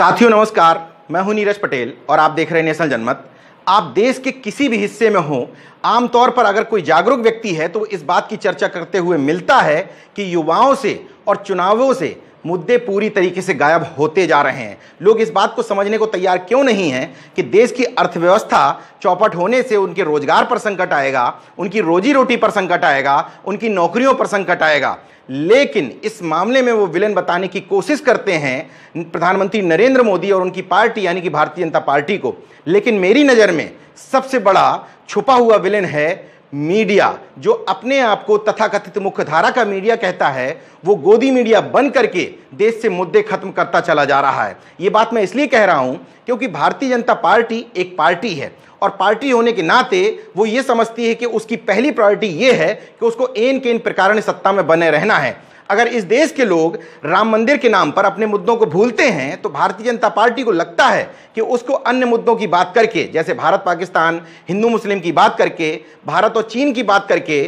साथियों नमस्कार मैं हूं नीरज पटेल और आप देख रहे हैं नेशनल जनमत आप देश के किसी भी हिस्से में हो आमतौर पर अगर कोई जागरूक व्यक्ति है तो इस बात की चर्चा करते हुए मिलता है कि युवाओं से और चुनावों से मुद्दे पूरी तरीके से गायब होते जा रहे हैं लोग इस बात को समझने को तैयार क्यों नहीं हैं कि देश की अर्थव्यवस्था चौपट होने से उनके रोजगार पर संकट आएगा उनकी रोजी रोटी पर संकट आएगा उनकी नौकरियों पर संकट आएगा लेकिन इस मामले में वो विलन बताने की कोशिश करते हैं प्रधानमंत्री नरेंद्र मोदी और उनकी पार्टी यानी कि भारतीय जनता पार्टी को लेकिन मेरी नज़र में सबसे बड़ा छुपा हुआ विलन है मीडिया जो अपने आप को तथाकथित मुख्यधारा का मीडिया कहता है वो गोदी मीडिया बन करके देश से मुद्दे खत्म करता चला जा रहा है ये बात मैं इसलिए कह रहा हूं क्योंकि भारतीय जनता पार्टी एक पार्टी है और पार्टी होने के नाते वो ये समझती है कि उसकी पहली प्रायोरिटी ये है कि उसको एन के इन प्रकार सत्ता में बने रहना है अगर इस देश के लोग राम मंदिर के नाम पर अपने मुद्दों को भूलते हैं तो भारतीय जनता पार्टी को लगता है कि उसको अन्य मुद्दों की बात करके जैसे भारत पाकिस्तान हिंदू मुस्लिम की बात करके भारत और चीन की बात करके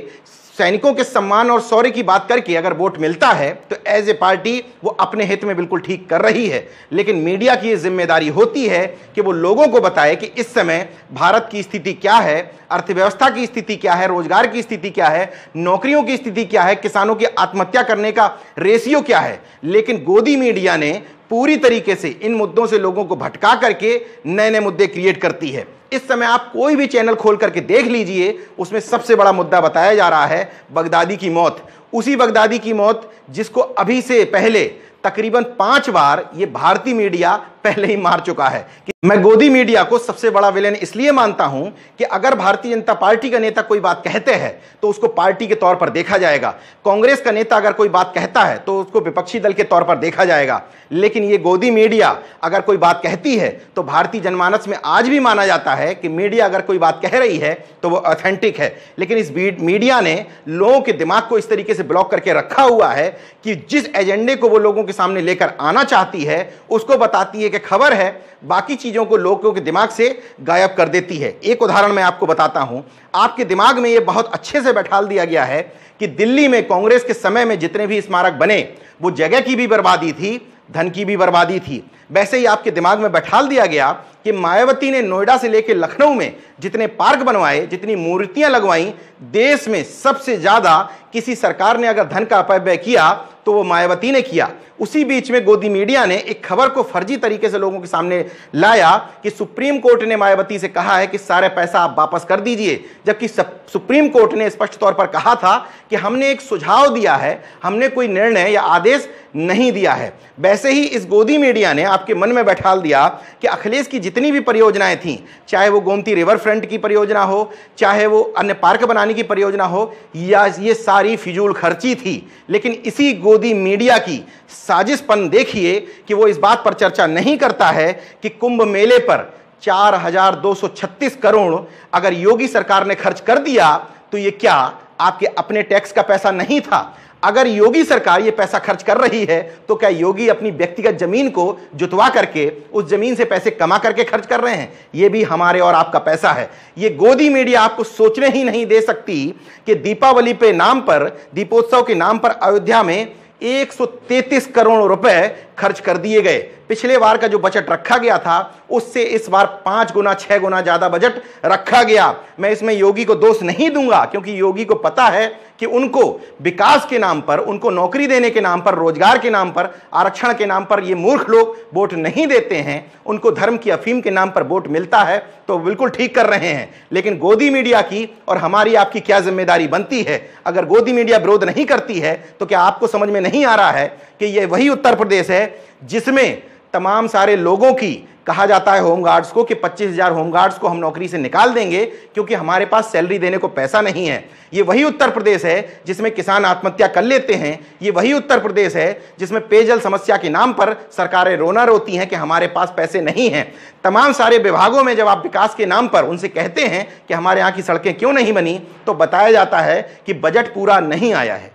सैनिकों के सम्मान और शौर्य की बात करके अगर वोट मिलता है तो एज ए पार्टी वो अपने हित में बिल्कुल ठीक कर रही है लेकिन मीडिया की ये जिम्मेदारी होती है कि वो लोगों को बताए कि इस समय भारत की स्थिति क्या है अर्थव्यवस्था की स्थिति क्या है रोजगार की स्थिति क्या है नौकरियों की स्थिति क्या है किसानों की आत्महत्या करने का रेशियो क्या है लेकिन गोदी मीडिया ने पूरी तरीके से इन मुद्दों से लोगों को भटका करके नए नए मुद्दे क्रिएट करती है इस समय आप कोई भी चैनल खोल करके देख लीजिए उसमें सबसे बड़ा मुद्दा बताया जा रहा है बगदादी की मौत उसी बगदादी की मौत जिसको अभी से पहले तकरीबन पांच बार ये भारतीय मीडिया पहले ही मार चुका है मैं गोदी मीडिया को सबसे बड़ा विलेन इसलिए मानता हूं कि अगर भारतीय जनता पार्टी का नेता कोई बात कहते हैं तो उसको पार्टी के तौर पर देखा जाएगा कांग्रेस का नेता अगर कोई बात कहता है तो उसको विपक्षी दल के तौर पर देखा जाएगा लेकिन ये गोदी मीडिया अगर कोई बात कहती है तो भारतीय जनमानस में आज भी माना जाता है कि मीडिया अगर कोई बात कह रही है तो वो ऑथेंटिक है लेकिन इस मीडिया ने लोगों के दिमाग को इस तरीके से ब्लॉक करके रखा हुआ है कि जिस एजेंडे को वो लोगों के सामने लेकर आना चाहती है उसको बताती है कि खबर है बाकी चीज चीज़ों को लोगों के दिमाग से गायब कर देती है एक उदाहरण मैं आपको बताता हूं आपके दिमाग में यह बहुत अच्छे से बैठा दिया गया है कि दिल्ली में कांग्रेस के समय में जितने भी स्मारक बने वो जगह की भी बर्बादी थी धन की भी बर्बादी थी वैसे ही आपके दिमाग में बैठा दिया गया कि मायावती ने नोएडा से लेकर लखनऊ में जितने पार्क बनवाए जितनी मूर्तियां लगवाई देश में सबसे ज्यादा किसी सरकार ने अगर धन का अपव्यय किया तो वो मायावती ने किया उसी बीच में गोदी मीडिया ने एक खबर को फर्जी तरीके से लोगों के सामने लाया कि सुप्रीम कोर्ट ने मायावती से कहा है कि सारे पैसा आप वापस कर दीजिए जबकि सुप्रीम कोर्ट ने स्पष्ट तौर पर कहा था कि हमने एक सुझाव दिया है हमने कोई निर्णय या आदेश नहीं दिया है वैसे ही इस गोदी मीडिया ने आपके मन में बैठाल दिया कि अखिलेश की जितनी भी परियोजनाएं थीं चाहे वो गोमती रिवर फ्रंट की परियोजना हो चाहे वो अन्य पार्क बनाने की परियोजना हो या ये सारी फिजूल खर्ची थी लेकिन इसी गोदी मीडिया की साजिशपन देखिए कि वो इस बात पर चर्चा नहीं करता है कि कुंभ मेले पर 4,236 करोड़ अगर योगी सरकार ने खर्च कर दिया तो ये क्या आपके अपने टैक्स का पैसा नहीं था अगर योगी सरकार ये पैसा खर्च कर रही है तो क्या योगी अपनी व्यक्तिगत जमीन को जुतवा करके उस जमीन से पैसे कमा करके खर्च कर रहे हैं ये भी हमारे और आपका पैसा है ये गोदी मीडिया आपको सोचने ही नहीं दे सकती कि दीपावली पे नाम पर दीपोत्सव के नाम पर अयोध्या में 133 करोड़ रुपए खर्च कर दिए गए पिछले बार का जो बजट रखा गया था उससे इस बार पांच गुना छह गुना ज्यादा बजट रखा गया मैं इसमें योगी को दोष नहीं दूंगा क्योंकि योगी को पता है कि उनको विकास के नाम पर उनको नौकरी देने के नाम पर रोजगार के नाम पर आरक्षण के नाम पर ये मूर्ख लोग वोट नहीं देते हैं उनको धर्म की अफीम के नाम पर वोट मिलता है तो बिल्कुल ठीक कर रहे हैं लेकिन गोदी मीडिया की और हमारी आपकी क्या जिम्मेदारी बनती है अगर गोदी मीडिया विरोध नहीं करती है तो क्या आपको समझ में नहीं आ रहा है कि यह वही उत्तर प्रदेश है जिसमें तमाम सारे लोगों की कहा जाता है होमगार्ड्स को कि 25,000 होमगार्ड्स को हम नौकरी से निकाल देंगे क्योंकि हमारे पास सैलरी देने को पैसा नहीं है ये वही उत्तर प्रदेश है जिसमें किसान आत्महत्या कर लेते हैं ये वही उत्तर प्रदेश है जिसमें पेयजल समस्या के नाम पर सरकारें रोना रोती हैं कि हमारे पास पैसे नहीं हैं तमाम सारे विभागों में जब आप विकास के नाम पर उनसे कहते हैं कि हमारे यहाँ की सड़कें क्यों नहीं बनी तो बताया जाता है कि बजट पूरा नहीं आया है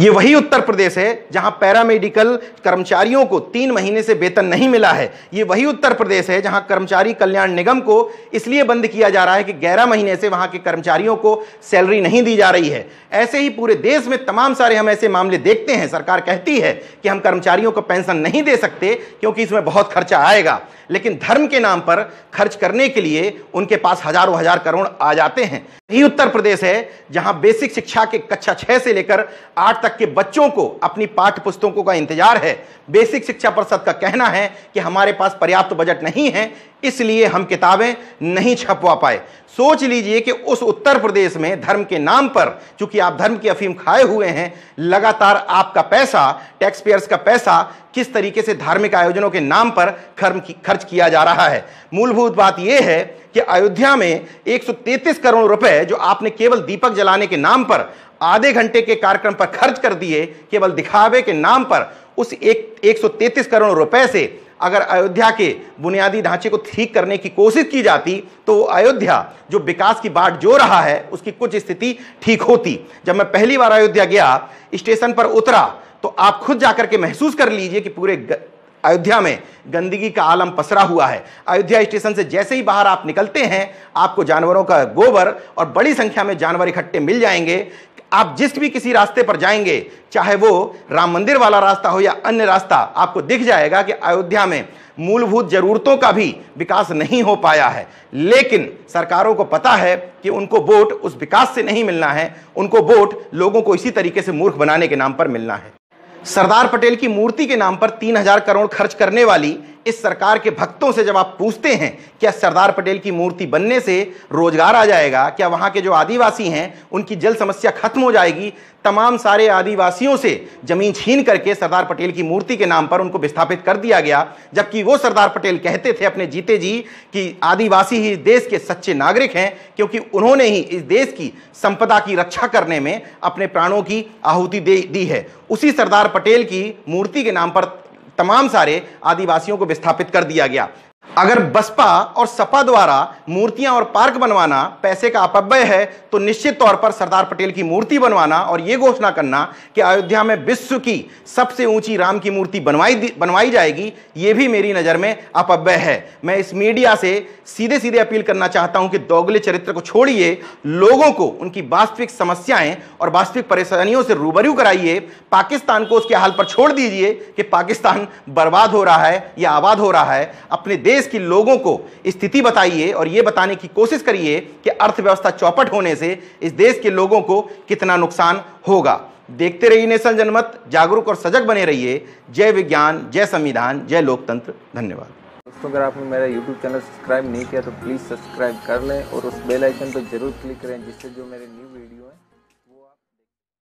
ये वही उत्तर प्रदेश है जहां पैरामेडिकल कर्मचारियों को तीन महीने से वेतन नहीं मिला है ये वही उत्तर प्रदेश है जहां कर्मचारी कल्याण निगम को इसलिए बंद किया जा रहा है कि ग्यारह महीने से वहां के कर्मचारियों को सैलरी नहीं दी जा रही है ऐसे ही पूरे देश में तमाम सारे हम ऐसे मामले देखते हैं सरकार कहती है कि हम कर्मचारियों को पेंशन नहीं दे सकते क्योंकि इसमें बहुत खर्चा आएगा लेकिन धर्म के नाम पर खर्च करने के लिए उनके पास हजारों हजार करोड़ आ जाते हैं यही उत्तर प्रदेश है जहां बेसिक शिक्षा के कक्षा छह से लेकर आठ तक के बच्चों को अपनी पाठ्य पुस्तकों का इंतजार है बेसिक शिक्षा परिषद का कहना है कि हमारे पास पर्याप्त बजट नहीं है इसलिए हम किताबें नहीं छपवा पाए सोच लीजिए कि उस उत्तर प्रदेश में धर्म के नाम पर चूंकि आप धर्म की अफीम खाए हुए हैं लगातार आपका पैसा टैक्स पेयर्स का पैसा किस तरीके से धार्मिक आयोजनों के नाम पर खर्च किया जा रहा है मूलभूत बात यह है कि अयोध्या में 133 करोड़ रुपए जो आपने केवल दीपक जलाने के नाम पर आधे घंटे के कार्यक्रम पर खर्च कर दिए केवल दिखावे के नाम पर उस एक 133 करोड़ रुपए से अगर अयोध्या के बुनियादी ढांचे को ठीक करने की कोशिश की जाती तो अयोध्या जो विकास की बाट जो रहा है उसकी कुछ स्थिति ठीक होती जब मैं पहली बार अयोध्या गया स्टेशन पर उतरा तो आप खुद जाकर के महसूस कर लीजिए कि पूरे ग... अयोध्या में गंदगी का आलम पसरा हुआ है अयोध्या स्टेशन से जैसे ही बाहर आप निकलते हैं आपको जानवरों का गोबर और बड़ी संख्या में जानवर इकट्ठे मिल जाएंगे आप जिस भी किसी रास्ते पर जाएंगे चाहे वो राम मंदिर वाला रास्ता हो या अन्य रास्ता आपको दिख जाएगा कि अयोध्या में मूलभूत जरूरतों का भी विकास नहीं हो पाया है लेकिन सरकारों को पता है कि उनको वोट उस विकास से नहीं मिलना है उनको वोट लोगों को इसी तरीके से मूर्ख बनाने के नाम पर मिलना है सरदार पटेल की मूर्ति के नाम पर तीन हजार करोड़ खर्च करने वाली इस सरकार के भक्तों से जब आप पूछते हैं क्या सरदार पटेल की मूर्ति बनने से रोजगार आ जाएगा क्या वहाँ के जो आदिवासी हैं उनकी जल समस्या खत्म हो जाएगी तमाम सारे आदिवासियों से जमीन छीन करके सरदार पटेल की मूर्ति के नाम पर उनको विस्थापित कर दिया गया जबकि वो सरदार पटेल कहते थे अपने जीते जी कि आदिवासी ही देश के सच्चे नागरिक हैं क्योंकि उन्होंने ही इस देश की संपदा की रक्षा करने में अपने प्राणों की आहुति दे दी है उसी सरदार पटेल की मूर्ति के नाम पर तमाम सारे आदिवासियों को विस्थापित कर दिया गया अगर बसपा और सपा द्वारा मूर्तियां और पार्क बनवाना पैसे का अपव्यय है तो निश्चित तौर पर सरदार पटेल की मूर्ति बनवाना और ये घोषणा करना कि अयोध्या में विश्व की सबसे ऊंची राम की मूर्ति बनवाई बनवाई जाएगी ये भी मेरी नज़र में अपव्यय है मैं इस मीडिया से सीधे सीधे अपील करना चाहता हूं कि दोगले चरित्र को छोड़िए लोगों को उनकी वास्तविक समस्याएं और वास्तविक परेशानियों से रूबरू कराइए पाकिस्तान को उसके हाल पर छोड़ दीजिए कि पाकिस्तान बर्बाद हो रहा है या आबाद हो रहा है अपने देश देश के लोगों को स्थिति बताइए और ये बताने की कोशिश करिए कि अर्थव्यवस्था चौपट होने से इस देश के लोगों को कितना नुकसान होगा देखते रहिए नेशन जनमत जागरूक और सजग बने रहिए जय विज्ञान जय संविधान जय लोकतंत्र धन्यवाद दोस्तों अगर आपने मेरा YouTube चैनल सब्सक्राइब नहीं किया तो प्लीज़ सब्सक्राइब कर लें और उस बेल आइकन पर जरूर क्लिक करें जिससे जो मेरे न्यू वीडियो